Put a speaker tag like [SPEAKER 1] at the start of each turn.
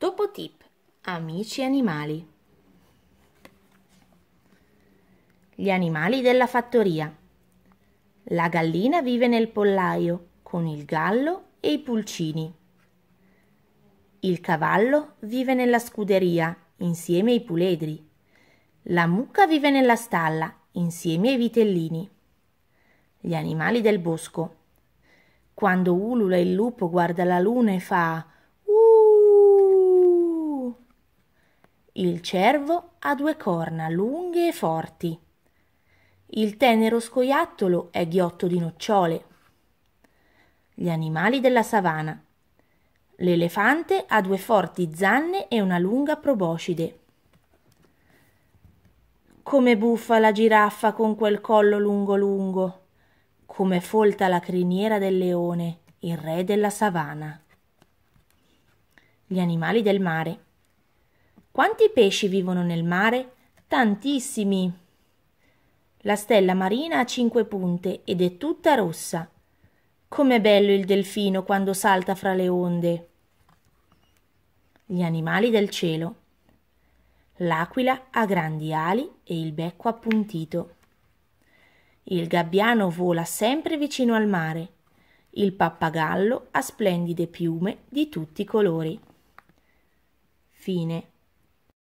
[SPEAKER 1] Topo tip, amici animali. Gli animali della fattoria. La gallina vive nel pollaio con il gallo e i pulcini. Il cavallo vive nella scuderia insieme ai puledri. La mucca vive nella stalla insieme ai vitellini. Gli animali del bosco. Quando ulula il lupo guarda la luna e fa Il cervo ha due corna lunghe e forti. Il tenero scoiattolo è ghiotto di nocciole. Gli animali della savana. L'elefante ha due forti zanne e una lunga proboscide. Come buffa la giraffa con quel collo lungo lungo. Come folta la criniera del leone, il re della savana. Gli animali del mare. Quanti pesci vivono nel mare? Tantissimi. La stella marina ha cinque punte ed è tutta rossa. Com'è bello il delfino quando salta fra le onde. Gli animali del cielo. L'aquila ha grandi ali e il becco appuntito. Il gabbiano vola sempre vicino al mare. Il pappagallo ha splendide piume di tutti i colori. Fine.